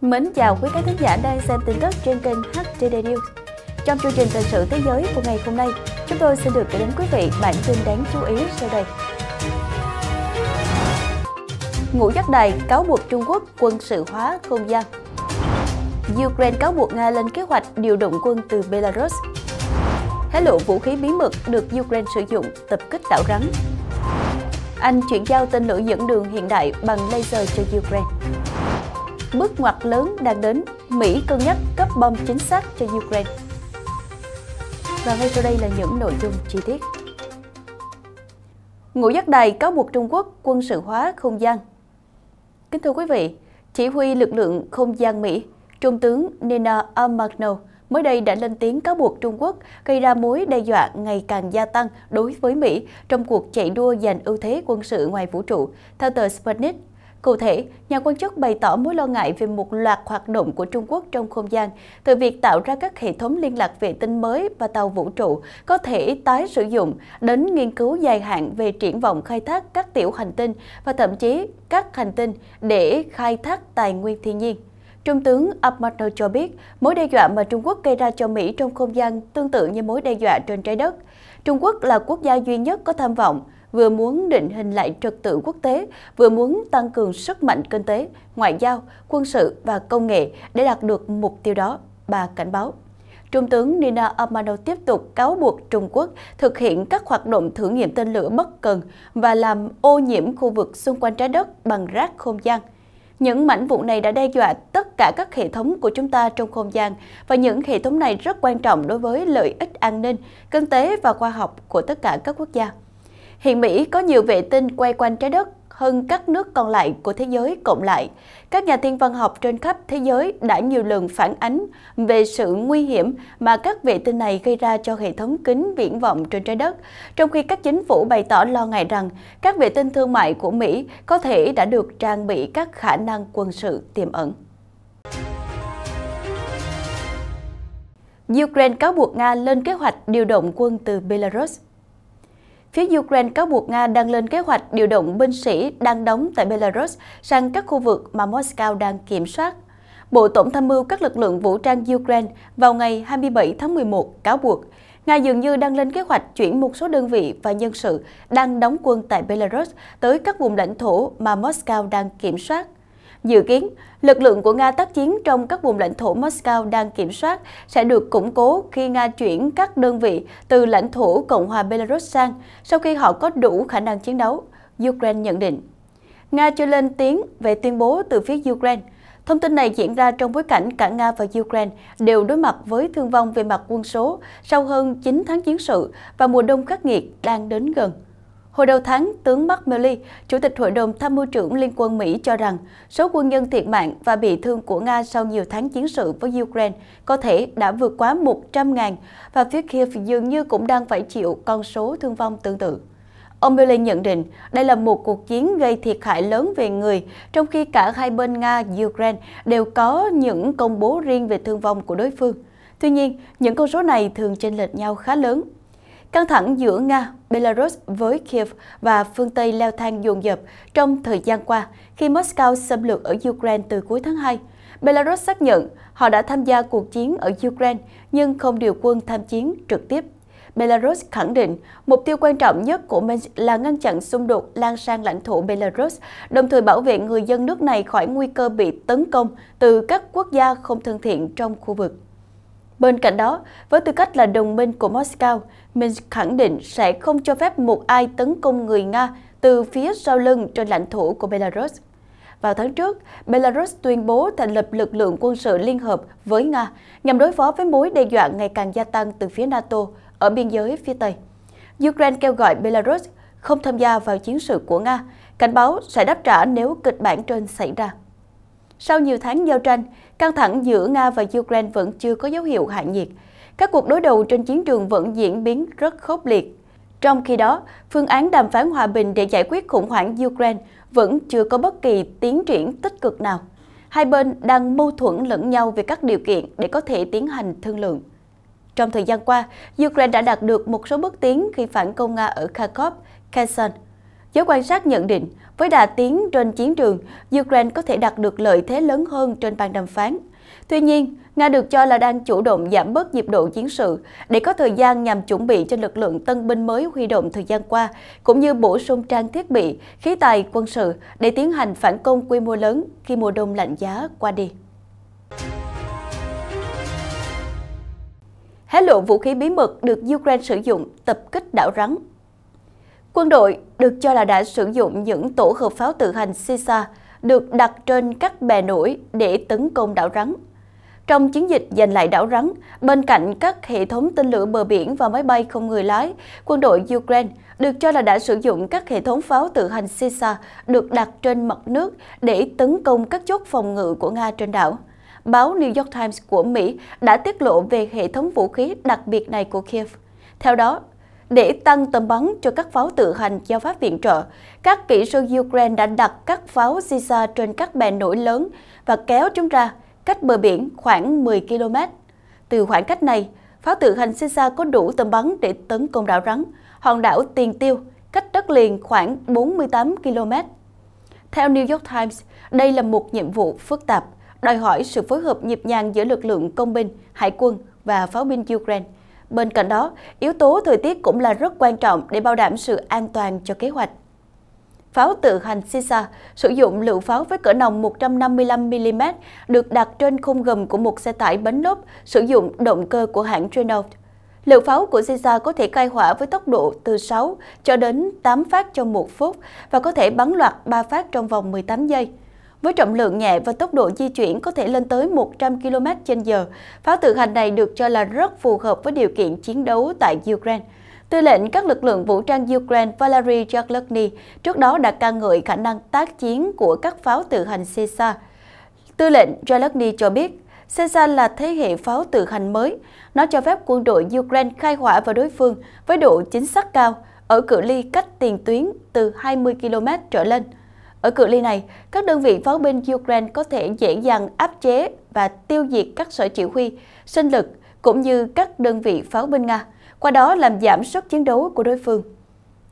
Mến chào quý khán thính giả đang xem tin tức trên kênh HTD News. Trong chương trình thời sự thế giới của ngày hôm nay, chúng tôi xin được gửi đến quý vị bản tin đáng chú ý sau đây. Ngũ giác đài cáo buộc Trung Quốc quân sự hóa không gian. Ukraine cáo buộc Nga lên kế hoạch điều động quân từ Belarus. Hé lộ vũ khí bí mật được Ukraine sử dụng tập kích đảo rắn. Anh chuyển giao tên lửa dẫn đường hiện đại bằng laser cho Ukraine bước ngoặt lớn đang đến, Mỹ cân nhắc cấp bom chính xác cho Ukraine. Và ngay sau đây là những nội dung chi tiết. Ngũ giác đài cáo buộc Trung Quốc quân sự hóa không gian. Kính thưa quý vị, chỉ huy lực lượng không gian Mỹ, Trung tướng Nina Amarno mới đây đã lên tiếng cáo buộc Trung Quốc gây ra mối đe dọa ngày càng gia tăng đối với Mỹ trong cuộc chạy đua giành ưu thế quân sự ngoài vũ trụ, theo tờ Sputnik Cụ thể, nhà quan chức bày tỏ mối lo ngại về một loạt hoạt động của Trung Quốc trong không gian, từ việc tạo ra các hệ thống liên lạc vệ tinh mới và tàu vũ trụ có thể tái sử dụng, đến nghiên cứu dài hạn về triển vọng khai thác các tiểu hành tinh và thậm chí các hành tinh để khai thác tài nguyên thiên nhiên. Trung tướng Abmatno cho biết, mối đe dọa mà Trung Quốc gây ra cho Mỹ trong không gian tương tự như mối đe dọa trên trái đất. Trung Quốc là quốc gia duy nhất có tham vọng vừa muốn định hình lại trật tự quốc tế, vừa muốn tăng cường sức mạnh kinh tế, ngoại giao, quân sự và công nghệ để đạt được mục tiêu đó, bà cảnh báo. Trung tướng Nina Amano tiếp tục cáo buộc Trung Quốc thực hiện các hoạt động thử nghiệm tên lửa bất cần và làm ô nhiễm khu vực xung quanh trái đất bằng rác không gian. Những mảnh vụn này đã đe dọa tất cả các hệ thống của chúng ta trong không gian và những hệ thống này rất quan trọng đối với lợi ích an ninh, kinh tế và khoa học của tất cả các quốc gia. Hiện Mỹ có nhiều vệ tinh quay quanh trái đất hơn các nước còn lại của thế giới cộng lại. Các nhà thiên văn học trên khắp thế giới đã nhiều lần phản ánh về sự nguy hiểm mà các vệ tinh này gây ra cho hệ thống kính viễn vọng trên trái đất, trong khi các chính phủ bày tỏ lo ngại rằng các vệ tinh thương mại của Mỹ có thể đã được trang bị các khả năng quân sự tiềm ẩn. Ukraine cáo buộc Nga lên kế hoạch điều động quân từ Belarus Phía Ukraine cáo buộc Nga đang lên kế hoạch điều động binh sĩ đang đóng tại Belarus sang các khu vực mà Moscow đang kiểm soát. Bộ Tổng tham mưu các lực lượng vũ trang Ukraine vào ngày 27 tháng 11 cáo buộc Nga dường như đang lên kế hoạch chuyển một số đơn vị và nhân sự đang đóng quân tại Belarus tới các vùng lãnh thổ mà Moscow đang kiểm soát. Dự kiến, lực lượng của Nga tác chiến trong các vùng lãnh thổ Moscow đang kiểm soát sẽ được củng cố khi Nga chuyển các đơn vị từ lãnh thổ Cộng hòa Belarus sang sau khi họ có đủ khả năng chiến đấu, Ukraine nhận định. Nga chưa lên tiếng về tuyên bố từ phía Ukraine. Thông tin này diễn ra trong bối cảnh cả Nga và Ukraine đều đối mặt với thương vong về mặt quân số sau hơn 9 tháng chiến sự và mùa đông khắc nghiệt đang đến gần. Hồi đầu tháng, tướng Mark Milley, Chủ tịch Hội đồng Tham mưu trưởng Liên quân Mỹ cho rằng số quân nhân thiệt mạng và bị thương của Nga sau nhiều tháng chiến sự với Ukraine có thể đã vượt quá 100.000 và phía Kiev dường như cũng đang phải chịu con số thương vong tương tự. Ông Milley nhận định đây là một cuộc chiến gây thiệt hại lớn về người, trong khi cả hai bên Nga-Ukraine đều có những công bố riêng về thương vong của đối phương. Tuy nhiên, những con số này thường chênh lệch nhau khá lớn Căng thẳng giữa Nga, Belarus với Kiev và phương Tây leo thang dồn dập trong thời gian qua khi Moscow xâm lược ở Ukraine từ cuối tháng 2. Belarus xác nhận họ đã tham gia cuộc chiến ở Ukraine nhưng không điều quân tham chiến trực tiếp. Belarus khẳng định mục tiêu quan trọng nhất của mình là ngăn chặn xung đột lan sang lãnh thổ Belarus, đồng thời bảo vệ người dân nước này khỏi nguy cơ bị tấn công từ các quốc gia không thân thiện trong khu vực. Bên cạnh đó, với tư cách là đồng minh của Moscow, Minsk khẳng định sẽ không cho phép một ai tấn công người Nga từ phía sau lưng trên lãnh thổ của Belarus. Vào tháng trước, Belarus tuyên bố thành lập lực lượng quân sự liên hợp với Nga nhằm đối phó với mối đe dọa ngày càng gia tăng từ phía NATO ở biên giới phía Tây. Ukraine kêu gọi Belarus không tham gia vào chiến sự của Nga, cảnh báo sẽ đáp trả nếu kịch bản trên xảy ra. Sau nhiều tháng giao tranh, căng thẳng giữa Nga và Ukraine vẫn chưa có dấu hiệu hạ nhiệt. Các cuộc đối đầu trên chiến trường vẫn diễn biến rất khốc liệt. Trong khi đó, phương án đàm phán hòa bình để giải quyết khủng hoảng Ukraine vẫn chưa có bất kỳ tiến triển tích cực nào. Hai bên đang mâu thuẫn lẫn nhau về các điều kiện để có thể tiến hành thương lượng. Trong thời gian qua, Ukraine đã đạt được một số bước tiến khi phản công Nga ở Kharkov, Kherson Giới quan sát nhận định, với đà tiến trên chiến trường, Ukraine có thể đạt được lợi thế lớn hơn trên bàn đàm phán. Tuy nhiên, Nga được cho là đang chủ động giảm bớt nhịp độ chiến sự để có thời gian nhằm chuẩn bị cho lực lượng tân binh mới huy động thời gian qua, cũng như bổ sung trang thiết bị, khí tài quân sự để tiến hành phản công quy mô lớn khi mùa đông lạnh giá qua đi. Hé lộ vũ khí bí mật được Ukraine sử dụng tập kích đảo rắn Quân đội được cho là đã sử dụng những tổ hợp pháo tự hành Sisa được đặt trên các bè nổi để tấn công đảo rắn. Trong chiến dịch giành lại đảo rắn, bên cạnh các hệ thống tên lửa bờ biển và máy bay không người lái, quân đội Ukraine được cho là đã sử dụng các hệ thống pháo tự hành Sisa được đặt trên mặt nước để tấn công các chốt phòng ngự của Nga trên đảo. Báo New York Times của Mỹ đã tiết lộ về hệ thống vũ khí đặc biệt này của Kiev. Theo đó, để tăng tầm bắn cho các pháo tự hành do Pháp viện trợ, các kỹ sư Ukraine đã đặt các pháo Sisa trên các bè nổi lớn và kéo chúng ra cách bờ biển khoảng 10 km. Từ khoảng cách này, pháo tự hành Sisa có đủ tầm bắn để tấn công đảo rắn, hòn đảo Tiền Tiêu, cách đất liền khoảng 48 km. Theo New York Times, đây là một nhiệm vụ phức tạp, đòi hỏi sự phối hợp nhịp nhàng giữa lực lượng công binh, hải quân và pháo binh Ukraine. Bên cạnh đó, yếu tố thời tiết cũng là rất quan trọng để bảo đảm sự an toàn cho kế hoạch. Pháo tự hành Sisa sử dụng lựu pháo với cỡ nòng 155mm được đặt trên khung gầm của một xe tải bánh lốp sử dụng động cơ của hãng Trinov lựu pháo của Sisa có thể khai hỏa với tốc độ từ 6 cho đến 8 phát trong một phút và có thể bắn loạt 3 phát trong vòng 18 giây. Với trọng lượng nhẹ và tốc độ di chuyển có thể lên tới 100 km h pháo tự hành này được cho là rất phù hợp với điều kiện chiến đấu tại Ukraine. Tư lệnh các lực lượng vũ trang Ukraine Valery Yaglokny trước đó đã ca ngợi khả năng tác chiến của các pháo tự hành Caesar. Tư lệnh Yaglokny cho biết, Caesar là thế hệ pháo tự hành mới. Nó cho phép quân đội Ukraine khai hỏa vào đối phương với độ chính xác cao ở cự ly cách tiền tuyến từ 20 km trở lên. Ở cự ly này, các đơn vị pháo binh Ukraine có thể dễ dàng áp chế và tiêu diệt các sở chỉ huy, sinh lực cũng như các đơn vị pháo binh Nga, qua đó làm giảm sức chiến đấu của đối phương.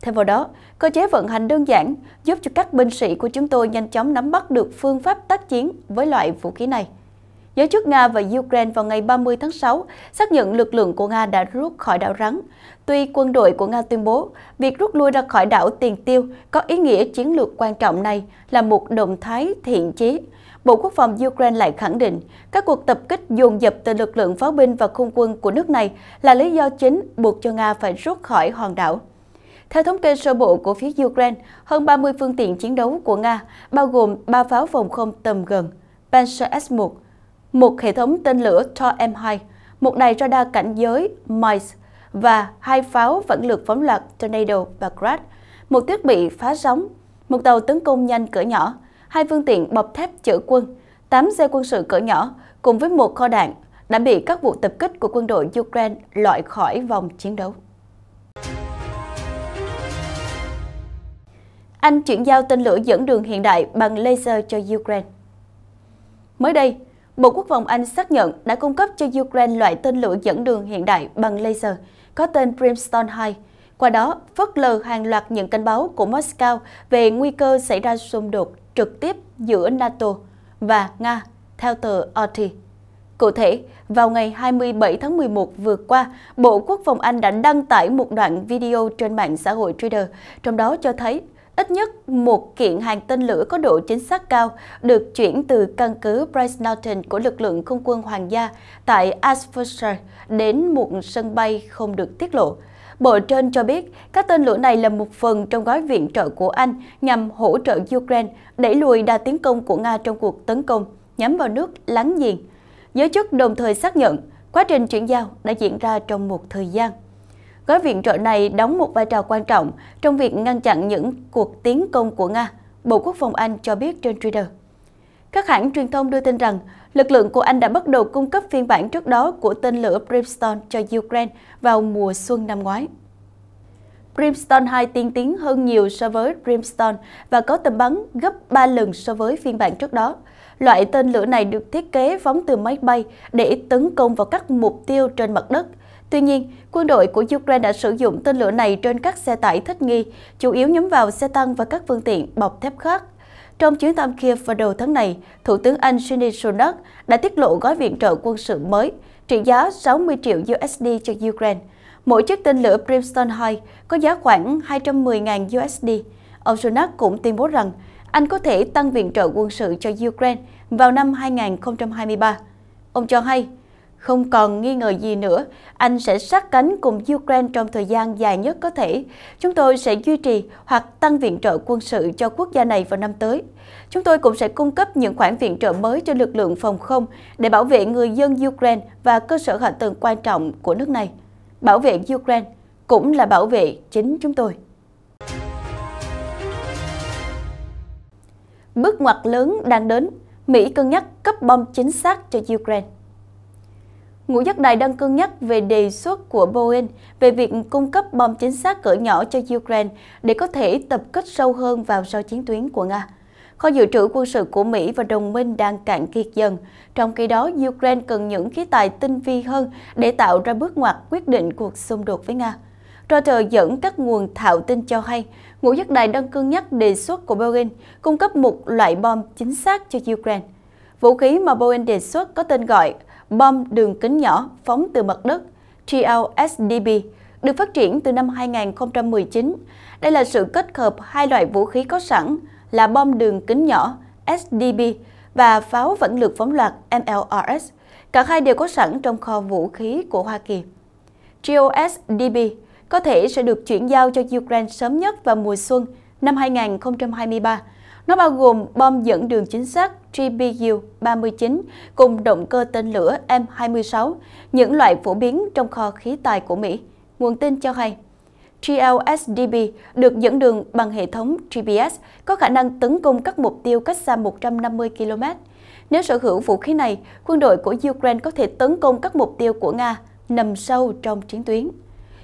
Thêm vào đó, cơ chế vận hành đơn giản giúp cho các binh sĩ của chúng tôi nhanh chóng nắm bắt được phương pháp tác chiến với loại vũ khí này. Giới chức Nga và Ukraine vào ngày 30 tháng 6 xác nhận lực lượng của Nga đã rút khỏi đảo Rắn. Tuy quân đội của Nga tuyên bố, việc rút lui ra khỏi đảo Tiền Tiêu có ý nghĩa chiến lược quan trọng này là một động thái thiện chí. Bộ Quốc phòng Ukraine lại khẳng định, các cuộc tập kích dồn dập từ lực lượng pháo binh và không quân của nước này là lý do chính buộc cho Nga phải rút khỏi hòn đảo. Theo thống kê sơ bộ của phía Ukraine, hơn 30 phương tiện chiến đấu của Nga, bao gồm 3 pháo phòng không tầm gần, Panzer S-1, một hệ thống tên lửa Tor M2, một đài radar cảnh giới MICE và hai pháo vẫn lược phóng loạt Tornado và Grad, một thiết bị phá sóng, một tàu tấn công nhanh cỡ nhỏ, hai phương tiện bọc thép chở quân, 8 xe quân sự cỡ nhỏ cùng với một kho đạn đã bị các vụ tập kích của quân đội Ukraine loại khỏi vòng chiến đấu. Anh chuyển giao tên lửa dẫn đường hiện đại bằng laser cho Ukraine. Mới đây, Bộ Quốc phòng Anh xác nhận đã cung cấp cho Ukraine loại tên lửa dẫn đường hiện đại bằng laser có tên Brimstone 2, qua đó phớt lờ hàng loạt những cảnh báo của Moscow về nguy cơ xảy ra xung đột trực tiếp giữa NATO và Nga, theo tờ RT. Cụ thể, vào ngày 27 tháng 11 vừa qua, Bộ Quốc phòng Anh đã đăng tải một đoạn video trên mạng xã hội Twitter, trong đó cho thấy Ít nhất một kiện hàng tên lửa có độ chính xác cao được chuyển từ căn cứ Bryce Norton của lực lượng không quân hoàng gia tại Ashfordshire đến một sân bay không được tiết lộ. Bộ trên cho biết các tên lửa này là một phần trong gói viện trợ của Anh nhằm hỗ trợ Ukraine đẩy lùi đà tiến công của Nga trong cuộc tấn công nhắm vào nước láng giềng. Giới chức đồng thời xác nhận quá trình chuyển giao đã diễn ra trong một thời gian. Gói viện trợ này đóng một vai trò quan trọng trong việc ngăn chặn những cuộc tiến công của Nga, Bộ Quốc phòng Anh cho biết trên Twitter. Các hãng truyền thông đưa tin rằng lực lượng của Anh đã bắt đầu cung cấp phiên bản trước đó của tên lửa Brimstone cho Ukraine vào mùa xuân năm ngoái. Brimstone 2 tiên tiến hơn nhiều so với Brimstone và có tầm bắn gấp 3 lần so với phiên bản trước đó. Loại tên lửa này được thiết kế phóng từ máy bay để tấn công vào các mục tiêu trên mặt đất – Tuy nhiên, quân đội của Ukraine đã sử dụng tên lửa này trên các xe tải thích nghi, chủ yếu nhắm vào xe tăng và các phương tiện bọc thép khác. Trong chuyến thăm Kiev vào đầu tháng này, Thủ tướng Anh Rishi Sunak đã tiết lộ gói viện trợ quân sự mới trị giá 60 triệu USD cho Ukraine. Mỗi chiếc tên lửa Brimstone 2 có giá khoảng 210.000 USD. Ông Sunak cũng tuyên bố rằng anh có thể tăng viện trợ quân sự cho Ukraine vào năm 2023. Ông cho hay, không còn nghi ngờ gì nữa, Anh sẽ sát cánh cùng Ukraine trong thời gian dài nhất có thể. Chúng tôi sẽ duy trì hoặc tăng viện trợ quân sự cho quốc gia này vào năm tới. Chúng tôi cũng sẽ cung cấp những khoản viện trợ mới cho lực lượng phòng không để bảo vệ người dân Ukraine và cơ sở hạ tầng quan trọng của nước này. Bảo vệ Ukraine cũng là bảo vệ chính chúng tôi. Bước ngoặt lớn đang đến, Mỹ cân nhắc cấp bom chính xác cho Ukraine. Ngũ giấc đài đang cân nhắc về đề xuất của Boeing về việc cung cấp bom chính xác cỡ nhỏ cho Ukraine để có thể tập kết sâu hơn vào sau chiến tuyến của Nga. Kho dự trữ quân sự của Mỹ và đồng minh đang cạn kiệt dần, trong khi đó Ukraine cần những khí tài tinh vi hơn để tạo ra bước ngoặt quyết định cuộc xung đột với Nga. Reuters dẫn các nguồn thạo tin cho hay, Ngũ giấc đài đang cân nhắc đề xuất của Boeing cung cấp một loại bom chính xác cho Ukraine. Vũ khí mà Boeing đề xuất có tên gọi bom đường kính nhỏ phóng từ mặt đất TLSDB được phát triển từ năm 2019. Đây là sự kết hợp hai loại vũ khí có sẵn là bom đường kính nhỏ SDB và pháo vẫn lực phóng loạt MLRS. Cả hai đều có sẵn trong kho vũ khí của Hoa Kỳ. GOSDB có thể sẽ được chuyển giao cho Ukraine sớm nhất vào mùa xuân năm 2023 nó bao gồm bom dẫn đường chính xác GBU-39 cùng động cơ tên lửa M26, những loại phổ biến trong kho khí tài của Mỹ. Nguồn tin cho hay, GLSDB được dẫn đường bằng hệ thống GPS có khả năng tấn công các mục tiêu cách xa 150 km. Nếu sở hữu vũ khí này, quân đội của Ukraine có thể tấn công các mục tiêu của Nga nằm sâu trong chiến tuyến.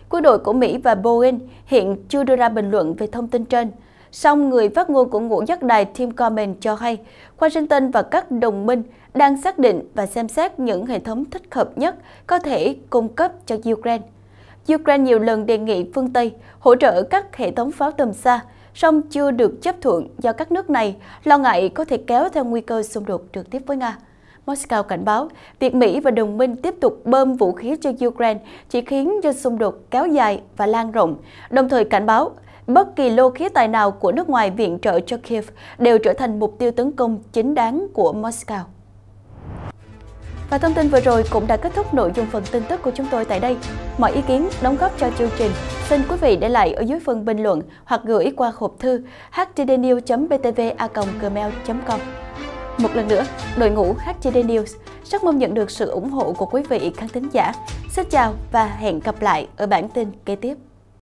Quân đội của Mỹ và Boeing hiện chưa đưa ra bình luận về thông tin trên. Song người phát ngôn của ngũ giác đài Tim comment cho hay, Washington và các đồng minh đang xác định và xem xét những hệ thống thích hợp nhất có thể cung cấp cho Ukraine. Ukraine nhiều lần đề nghị phương Tây hỗ trợ các hệ thống pháo tầm xa, song chưa được chấp thuận do các nước này lo ngại có thể kéo theo nguy cơ xung đột trực tiếp với Nga. Moscow cảnh báo việc Mỹ và đồng minh tiếp tục bơm vũ khí cho Ukraine chỉ khiến cho xung đột kéo dài và lan rộng, đồng thời cảnh báo Bất kỳ lô khí tài nào của nước ngoài viện trợ cho Kiev đều trở thành mục tiêu tấn công chính đáng của Moscow. Và thông tin vừa rồi cũng đã kết thúc nội dung phần tin tức của chúng tôi tại đây. Mọi ý kiến đóng góp cho chương trình xin quý vị để lại ở dưới phần bình luận hoặc gửi qua hộp thư htdnews.btva.gmail.com Một lần nữa, đội ngũ HTD News rất mong nhận được sự ủng hộ của quý vị khán thính giả. Xin chào và hẹn gặp lại ở bản tin kế tiếp.